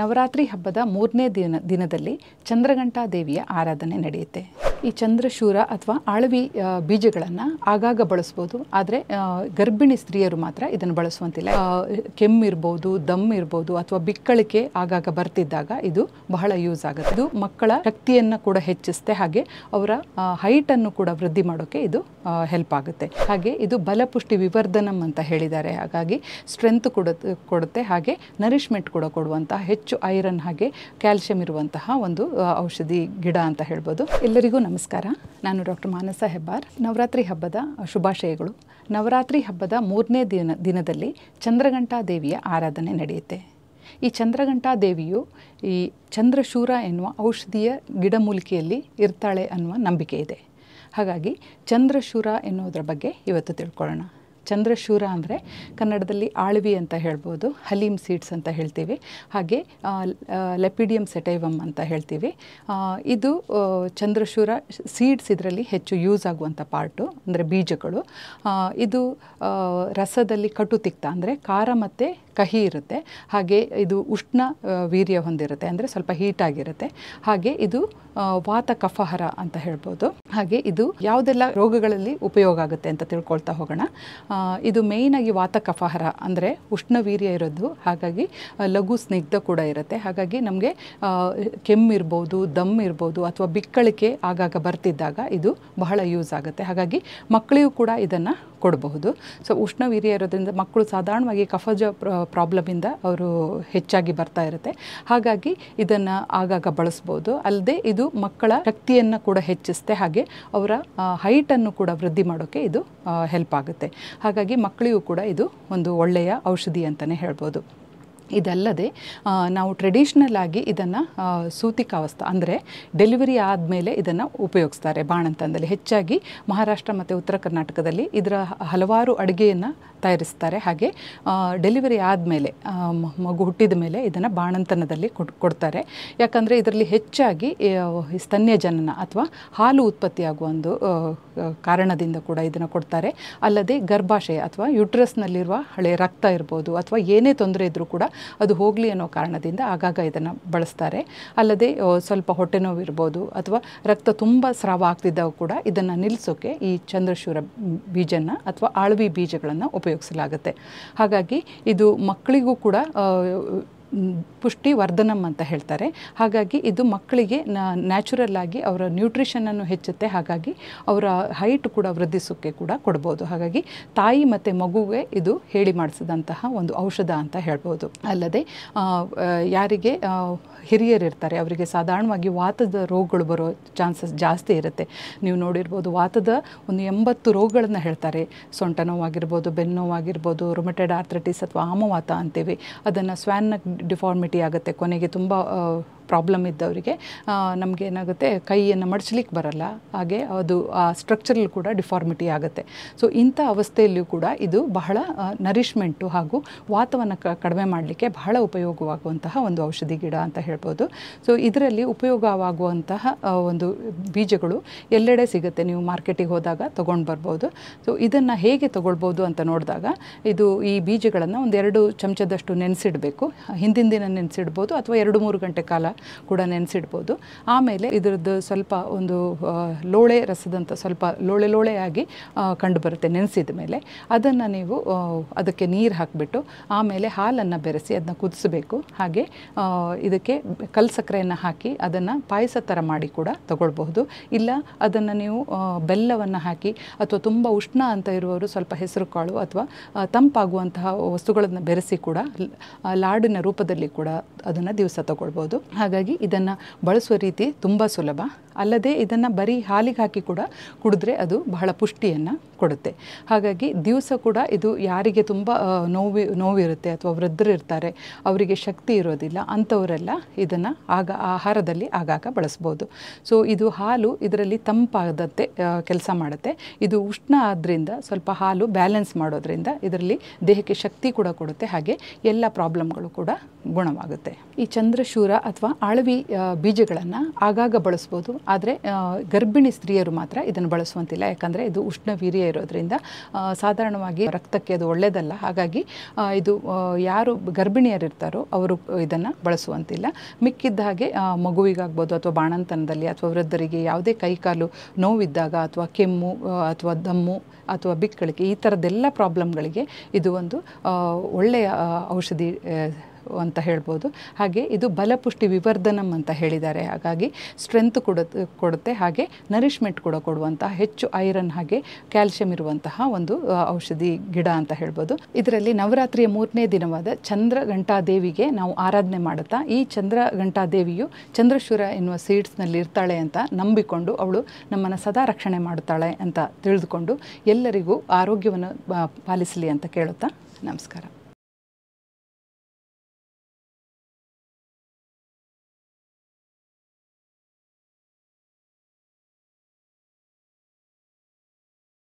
ನವರಾತ್ರಿ ಹಬ್ಬದ ಮೂರನೇ ದಿನ ದಿನದಲ್ಲಿ ಚಂದ್ರಘಂಟಾ ದೇವಿಯ ಆರಾಧನೆ ನಡೆಯುತ್ತೆ ಈ ಚಂದ್ರಶೂರ ಅಥವಾ ಆಳವಿ ಬೀಜಗಳನ್ನು ಆಗಾಗ ಬಳಸ್ಬೋದು ಆದರೆ ಗರ್ಭಿಣಿ ಸ್ತ್ರೀಯರು ಮಾತ್ರ ಇದನ್ನು ಬಳಸುವಂತಿಲ್ಲ ಕೆಮ್ಮಿರ್ಬೋದು ದಮ್ ಇರ್ಬೋದು ಅಥವಾ ಬಿಕ್ಕಳಿಕೆ ಆಗಾಗ ಬರ್ತಿದ್ದಾಗ ಇದು ಬಹಳ ಯೂಸ್ ಆಗುತ್ತೆ ಇದು ಮಕ್ಕಳ ಶಕ್ತಿಯನ್ನು ಕೂಡ ಹೆಚ್ಚಿಸುತ್ತೆ ಹಾಗೆ ಅವರ ಹೈಟನ್ನು ಕೂಡ ವೃದ್ಧಿ ಮಾಡೋಕ್ಕೆ ಇದು ಹೆಲ್ಪ್ ಆಗುತ್ತೆ ಹಾಗೆ ಇದು ಬಲಪುಷ್ಟಿ ವಿವರ್ಧನಂ ಅಂತ ಹೇಳಿದ್ದಾರೆ ಹಾಗಾಗಿ ಸ್ಟ್ರೆಂತ್ ಕೂಡ ಕೊಡುತ್ತೆ ಹಾಗೆ ನರಿಶ್ಮೆಂಟ್ ಕೂಡ ಕೊಡುವಂತಹ ಹೆಚ್ಚು ಐರನ್ ಹಾಗೆ ಕ್ಯಾಲ್ಸಿಯಂ ಇರುವಂತಹ ಒಂದು ಔಷಧಿ ಗಿಡ ಅಂತ ಹೇಳ್ಬೋದು ಎಲ್ಲರಿಗೂ ನಮಸ್ಕಾರ ನಾನು ಡಾಕ್ಟರ್ ಮಾನಸ ಹೆಬ್ಬಾರ್ ನವರಾತ್ರಿ ಹಬ್ಬದ ಶುಭಾಶಯಗಳು ನವರಾತ್ರಿ ಹಬ್ಬದ ಮೂರನೇ ದಿನ ದಿನದಲ್ಲಿ ಚಂದ್ರಘಂಟಾ ದೇವಿಯ ಆರಾಧನೆ ನಡೆಯುತ್ತೆ ಈ ಚಂದ್ರಘಂಟಾ ದೇವಿಯು ಈ ಚಂದ್ರಶೂರ ಎನ್ನುವ ಔಷಧೀಯ ಗಿಡಮೂಲಿಕೆಯಲ್ಲಿ ಇರ್ತಾಳೆ ಅನ್ನುವ ನಂಬಿಕೆ ಇದೆ ಹಾಗಾಗಿ ಚಂದ್ರಶೂರ ಎನ್ನುವುದರ ಬಗ್ಗೆ ಇವತ್ತು ತಿಳ್ಕೊಳ್ಳೋಣ ಚಂದ್ರಶೂರ ಅಂದರೆ ಕನ್ನಡದಲ್ಲಿ ಆಳ್ವಿ ಅಂತ ಹೇಳ್ಬೋದು ಹಲೀಮ್ ಸೀಡ್ಸ್ ಅಂತ ಹೇಳ್ತೀವಿ ಹಾಗೆ ಲೆಪಿಡಿಯಂ ಸೆಟೈವಮ್ ಅಂತ ಹೇಳ್ತೀವಿ ಇದು ಚಂದ್ರಶೂರ ಸೀಡ್ಸ್ ಇದರಲ್ಲಿ ಹೆಚ್ಚು ಯೂಸ್ ಆಗುವಂಥ ಪಾರ್ಟು ಅಂದರೆ ಬೀಜಗಳು ಇದು ರಸದಲ್ಲಿ ಕಟು ತಿಕ್ತ ಅಂದರೆ ಖಾರ ಮತ್ತು ಕಹಿ ಇರುತ್ತೆ ಹಾಗೆ ಇದು ಉಷ್ಣ ವೀರ್ಯ ಹೊಂದಿರುತ್ತೆ ಅಂದರೆ ಸ್ವಲ್ಪ ಹೀಟ್ ಆಗಿರುತ್ತೆ ಹಾಗೆ ಇದು ವಾತ ಕಫಹರ ಅಂತ ಹೇಳ್ಬೋದು ಹಾಗೆ ಇದು ಯಾವುದೆಲ್ಲ ರೋಗಗಳಲ್ಲಿ ಉಪಯೋಗ ಆಗುತ್ತೆ ಅಂತ ತಿಳ್ಕೊಳ್ತಾ ಹೋಗೋಣ ಇದು ಮೇಯ್ನಾಗಿ ವಾತಕಫಹರ ಅಂದರೆ ಉಷ್ಣವೀರ್ಯ ಇರೋದು ಹಾಗಾಗಿ ಲಘು ಸ್ನಿಗ್ಧ ಕೂಡ ಇರುತ್ತೆ ಹಾಗಾಗಿ ನಮಗೆ ಕೆಮ್ಮಿರ್ಬೋದು ದಮ್ ಇರ್ಬೋದು ಅಥವಾ ಬಿಕ್ಕಳಿಕೆ ಆಗಾಗ ಬರ್ತಿದ್ದಾಗ ಇದು ಬಹಳ ಯೂಸ್ ಆಗುತ್ತೆ ಹಾಗಾಗಿ ಮಕ್ಕಳಿಗೂ ಕೂಡ ಇದನ್ನು ಕೊಡಬಹುದು ಸೊ ಉಷ್ಣವೀರ್ಯ ಇರೋದ್ರಿಂದ ಮಕ್ಕಳು ಸಾಧಾರಣವಾಗಿ ಕಫಜ ಪ್ರಾಬ್ಲಮಿಂದ ಅವರು ಹೆಚ್ಚಾಗಿ ಬರ್ತಾ ಇರುತ್ತೆ ಹಾಗಾಗಿ ಇದನ್ನು ಆಗಾಗ ಬಳಸ್ಬೋದು ಅಲ್ಲದೆ ಇದು ಮಕ್ಕಳ ಶಕ್ತಿಯನ್ನು ಕೂಡ ಹೆಚ್ಚಿಸುತ್ತೆ ಹಾಗೆ ಅವರ ಹೈಟನ್ನು ಕೂಡ ವೃದ್ಧಿ ಮಾಡೋಕ್ಕೆ ಇದು ಹೆಲ್ಪ್ ಆಗುತ್ತೆ ಹಾಗಾಗಿ ಮಕ್ಕಳಿಗೂ ಕೂಡ ಇದು ಒಂದು ಒಳ್ಳೆಯ ಔಷಧಿ ಅಂತಲೇ ಹೇಳ್ಬೋದು ಇದಲ್ಲದೆ ನಾವು ಟ್ರೆಡಿಷ್ನಲ್ ಆಗಿ ಇದನ್ನು ಸೂತಿಕಾವಸ್ಥ ಅಂದರೆ ಡೆಲಿವರಿ ಆದಮೇಲೆ ಇದನ್ನು ಉಪಯೋಗಿಸ್ತಾರೆ ಬಾಣಂತನದಲ್ಲಿ ಹೆಚ್ಚಾಗಿ ಮಹಾರಾಷ್ಟ್ರ ಮತ್ತು ಉತ್ತರ ಕರ್ನಾಟಕದಲ್ಲಿ ಇದರ ಹಲವಾರು ಅಡುಗೆಯನ್ನು ತಯಾರಿಸ್ತಾರೆ ಹಾಗೆ ಡೆಲಿವರಿ ಆದಮೇಲೆ ಮಗು ಹುಟ್ಟಿದ ಮೇಲೆ ಇದನ್ನು ಬಾಣಂತನದಲ್ಲಿ ಕೊಟ್ಟು ಕೊಡ್ತಾರೆ ಯಾಕಂದರೆ ಇದರಲ್ಲಿ ಹೆಚ್ಚಾಗಿ ಸ್ತನ್ಯ ಜನನ ಅಥವಾ ಹಾಲು ಉತ್ಪತ್ತಿಯಾಗುವ ಒಂದು ಕಾರಣದಿಂದ ಕೂಡ ಇದನ್ನು ಕೊಡ್ತಾರೆ ಅಲ್ಲದೆ ಗರ್ಭಾಶಯ ಅಥವಾ ಯುಟ್ರಸ್ನಲ್ಲಿರುವ ಹಳೆ ರಕ್ತ ಇರ್ಬೋದು ಅಥವಾ ಏನೇ ತೊಂದರೆ ಇದ್ದರೂ ಕೂಡ ಅದು ಹೋಗಲಿ ಅನ್ನೋ ಕಾರಣದಿಂದ ಆಗಾಗ ಇದನ್ನು ಬಳಸ್ತಾರೆ ಅಲ್ಲದೆ ಸ್ವಲ್ಪ ಹೊಟ್ಟೆ ನೋವಿರ್ಬೋದು ಅಥವಾ ರಕ್ತ ತುಂಬ ಸ್ರಾವ ಆಗ್ತಿದ್ದವು ಕೂಡ ಇದನ್ನು ನಿಲ್ಲಿಸೋಕೆ ಈ ಚಂದ್ರಶೂರ ಬೀಜನ ಅಥವಾ ಆಳ್ವಿ ಬೀಜಗಳನ್ನು ಉಪಯೋಗಿಸಲಾಗುತ್ತೆ ಹಾಗಾಗಿ ಇದು ಮಕ್ಕಳಿಗೂ ಕೂಡ ಪುಷ್ಟಿ ವರ್ಧನಂ ಅಂತ ಹೇಳ್ತಾರೆ ಹಾಗಾಗಿ ಇದು ಮಕ್ಕಳಿಗೆ ನ್ಯಾಚುರಲ್ ಆಗಿ ಅವರ ನ್ಯೂಟ್ರಿಷನನ್ನು ಹೆಚ್ಚುತ್ತೆ ಹಾಗಾಗಿ ಅವರ ಹೈಟ್ ಕೂಡ ವೃದ್ಧಿಸೋಕ್ಕೆ ಕೂಡ ಕೊಡ್ಬೋದು ಹಾಗಾಗಿ ತಾಯಿ ಮತ್ತು ಮಗುವೆ ಇದು ಹೇಳಿ ಮಾಡಿಸಿದಂತಹ ಒಂದು ಔಷಧ ಅಂತ ಹೇಳ್ಬೋದು ಅಲ್ಲದೆ ಯಾರಿಗೆ ಹಿರಿಯರಿರ್ತಾರೆ ಅವರಿಗೆ ಸಾಧಾರಣವಾಗಿ ವಾತದ ರೋಗಗಳು ಬರೋ ಚಾನ್ಸಸ್ ಜಾಸ್ತಿ ಇರುತ್ತೆ ನೀವು ನೋಡಿರ್ಬೋದು ವಾತದ ಒಂದು ಎಂಬತ್ತು ರೋಗಗಳನ್ನ ಹೇಳ್ತಾರೆ ಸೊಂಟ ನೋವಾಗಿರ್ಬೋದು ಬೆನ್ನು ನೋವಾಗಿರ್ಬೋದು ರೊಮೆಟೆಡ್ ಆರ್ಥ್ರೈಟಿಸ್ ಅಥವಾ ಆಮವಾತ ಅಂತೀವಿ ಅದನ್ನು ಸ್ವ್ಯಾನ್ನ ಡಿಫಾರ್ಮಿಟಿ ಆಗುತ್ತೆ ಕೊನೆಗೆ ತುಂಬ ಪ್ರಾಬ್ಲಮ್ ಇದ್ದವರಿಗೆ ನಮಗೆ ಏನಾಗುತ್ತೆ ಕೈಯನ್ನು ಮಡಚಲಿಕ್ಕೆ ಬರಲ್ಲ ಹಾಗೆ ಅದು ಆ ಸ್ಟ್ರಕ್ಚರಲ್ ಕೂಡ ಡಿಫಾರ್ಮಿಟಿ ಆಗುತ್ತೆ ಸೊ ಇಂಥ ಅವಸ್ಥೆಯಲ್ಲಿಯೂ ಕೂಡ ಇದು ಬಹಳ ನರಿಷ್ಮೆಂಟು ಹಾಗೂ ವಾತವನ್ನು ಕಡಿಮೆ ಮಾಡಲಿಕ್ಕೆ ಬಹಳ ಉಪಯೋಗವಾಗುವಂತಹ ಒಂದು ಔಷಧಿ ಗಿಡ ಅಂತ ಹೇಳ್ಬೋದು ಸೊ ಇದರಲ್ಲಿ ಉಪಯೋಗವಾಗುವಂತಹ ಒಂದು ಬೀಜಗಳು ಎಲ್ಲೆಡೆ ಸಿಗುತ್ತೆ ನೀವು ಮಾರ್ಕೆಟಿಗೆ ಹೋದಾಗ ತೊಗೊಂಡು ಬರ್ಬೋದು ಸೊ ಇದನ್ನು ಹೇಗೆ ತೊಗೊಳ್ಬೋದು ಅಂತ ನೋಡಿದಾಗ ಇದು ಈ ಬೀಜಗಳನ್ನು ಒಂದೆರಡು ಚಮಚದಷ್ಟು ನೆನೆಸಿಡಬೇಕು ಹಿಂದಿನ ದಿನ ನೆನೆಸಿಡ್ಬೋದು ಅಥವಾ ಎರಡು ಮೂರು ಗಂಟೆ ಕಾಲ ಕೂಡ ನೆನೆಸಿಡ್ಬೋದು ಆಮೇಲೆ ಇದರದ್ದು ಸ್ವಲ್ಪ ಒಂದು ಲೋಳೆ ರಸದಂಥ ಸ್ವಲ್ಪ ಲೋಳೆ ಲೋಳೆಯಾಗಿ ಕಂಡುಬರುತ್ತೆ ನೆನೆಸಿದ ಮೇಲೆ ಅದನ್ನು ನೀವು ಅದಕ್ಕೆ ನೀರು ಹಾಕಿಬಿಟ್ಟು ಆಮೇಲೆ ಹಾಲನ್ನು ಬೆರೆಸಿ ಅದನ್ನ ಕುದಿಸಬೇಕು ಹಾಗೆ ಇದಕ್ಕೆ ಕಲ್ಸಕ್ಕರೆಯನ್ನು ಹಾಕಿ ಅದನ್ನು ಪಾಯಸ ಥರ ಮಾಡಿ ಕೂಡ ತಗೊಳ್ಬಹುದು ಇಲ್ಲ ಅದನ್ನು ನೀವು ಬೆಲ್ಲವನ್ನು ಹಾಕಿ ಅಥವಾ ತುಂಬ ಉಷ್ಣ ಅಂತ ಇರುವವರು ಸ್ವಲ್ಪ ಹೆಸರು ಕಾಳು ಅಥವಾ ತಂಪಾಗುವಂತಹ ವಸ್ತುಗಳನ್ನು ಬೆರೆಸಿ ಕೂಡ ಲಾಡಿನ ರೂಪದಲ್ಲಿ ಕೂಡ ಅದನ್ನು ದಿವಸ ತಗೊಳ್ಬೋದು ಹಾಗಾಗಿ ಇದನ್ನು ಬಳಸುವ ರೀತಿ ತುಂಬ ಸುಲಭ ಅಲ್ಲದೆ ಇದನ್ನು ಬರೀ ಹಾಲಿಗೆ ಹಾಕಿ ಕೂಡ ಕುಡಿದ್ರೆ ಅದು ಬಹಳ ಪುಷ್ಟಿಯನ್ನು ಕೊಡುತ್ತೆ ಹಾಗಾಗಿ ದಿವಸ ಕೂಡ ಇದು ಯಾರಿಗೆ ತುಂಬ ನೋವು ನೋವಿರುತ್ತೆ ಅಥವಾ ವೃದ್ಧರು ಇರ್ತಾರೆ ಅವರಿಗೆ ಶಕ್ತಿ ಇರೋದಿಲ್ಲ ಅಂಥವರೆಲ್ಲ ಇದನ್ನು ಆಗ ಆಹಾರದಲ್ಲಿ ಆಗಾಗ ಬಳಸ್ಬೋದು ಸೊ ಇದು ಹಾಲು ಇದರಲ್ಲಿ ತಂಪಾದಂತೆ ಕೆಲಸ ಮಾಡುತ್ತೆ ಇದು ಉಷ್ಣ ಆದ್ದರಿಂದ ಸ್ವಲ್ಪ ಹಾಲು ಬ್ಯಾಲೆನ್ಸ್ ಮಾಡೋದ್ರಿಂದ ಇದರಲ್ಲಿ ದೇಹಕ್ಕೆ ಶಕ್ತಿ ಕೂಡ ಕೊಡುತ್ತೆ ಹಾಗೆ ಎಲ್ಲ ಪ್ರಾಬ್ಲಮ್ಗಳು ಕೂಡ ಗುಣವಾಗುತ್ತೆ ಈ ಚಂದ್ರಶೂರ ಅಥವಾ ಅಳವಿ ಬೀಜಗಳನ್ನು ಆಗಾಗ ಬಳಸ್ಬೋದು ಆದರೆ ಗರ್ಭಿಣಿ ಸ್ತ್ರೀಯರು ಮಾತ್ರ ಇದನ್ನು ಬಳಸುವಂತಿಲ್ಲ ಯಾಕಂದರೆ ಇದು ಉಷ್ಣ ವೀರ್ಯ ಇರೋದ್ರಿಂದ ಸಾಧಾರಣವಾಗಿ ರಕ್ತಕ್ಕೆ ಅದು ಒಳ್ಳೆಯದಲ್ಲ ಹಾಗಾಗಿ ಇದು ಯಾರು ಗರ್ಭಿಣಿಯರಿರ್ತಾರೋ ಅವರು ಇದನ್ನು ಬಳಸುವಂತಿಲ್ಲ ಮಿಕ್ಕಿದ್ದ ಹಾಗೆ ಮಗುವಿಗಾಗ್ಬೋದು ಅಥವಾ ಬಾಣಂತನದಲ್ಲಿ ಅಥವಾ ವೃದ್ಧರಿಗೆ ಯಾವುದೇ ಕೈಕಾಲು ನೋವಿದ್ದಾಗ ಅಥವಾ ಕೆಮ್ಮು ಅಥವಾ ದಮ್ಮು ಅಥವಾ ಬಿಕ್ಕಳಿಕೆ ಈ ಥರದ್ದೆಲ್ಲ ಪ್ರಾಬ್ಲಮ್ಗಳಿಗೆ ಇದು ಒಂದು ಒಳ್ಳೆಯ ಔಷಧಿ ಅಂತ ಹೇಳ್ಬೋದು ಹಾಗೆ ಇದು ಬಲಪುಷ್ಟಿ ವಿವರ್ಧನಂ ಅಂತ ಹೇಳಿದ್ದಾರೆ ಹಾಗಾಗಿ ಸ್ಟ್ರೆಂತ್ ಕೊಡ ಕೊಡುತ್ತೆ ಹಾಗೆ ನರಿಷ್ಮೆಂಟ್ ಕೂಡ ಕೊಡುವಂತಹ ಹೆಚ್ಚು ಐರನ್ ಹಾಗೆ ಕ್ಯಾಲ್ಸಿಯಂ ಇರುವಂತಹ ಒಂದು ಔಷಧಿ ಗಿಡ ಅಂತ ಹೇಳ್ಬೋದು ಇದರಲ್ಲಿ ನವರಾತ್ರಿಯ ಮೂರನೇ ದಿನವಾದ ಚಂದ್ರ ದೇವಿಗೆ ನಾವು ಆರಾಧನೆ ಮಾಡುತ್ತಾ ಈ ಚಂದ್ರ ಘಂಟಾದೇವಿಯು ಚಂದ್ರಶೂರ ಎನ್ನುವ ಸೀಡ್ಸ್ನಲ್ಲಿ ಇರ್ತಾಳೆ ಅಂತ ನಂಬಿಕೊಂಡು ಅವಳು ನಮ್ಮನ್ನು ಸದಾ ರಕ್ಷಣೆ ಮಾಡುತ್ತಾಳೆ ಅಂತ ತಿಳಿದುಕೊಂಡು ಎಲ್ಲರಿಗೂ ಆರೋಗ್ಯವನ್ನು ಪಾಲಿಸಲಿ ಅಂತ ಕೇಳುತ್ತಾ ನಮಸ್ಕಾರ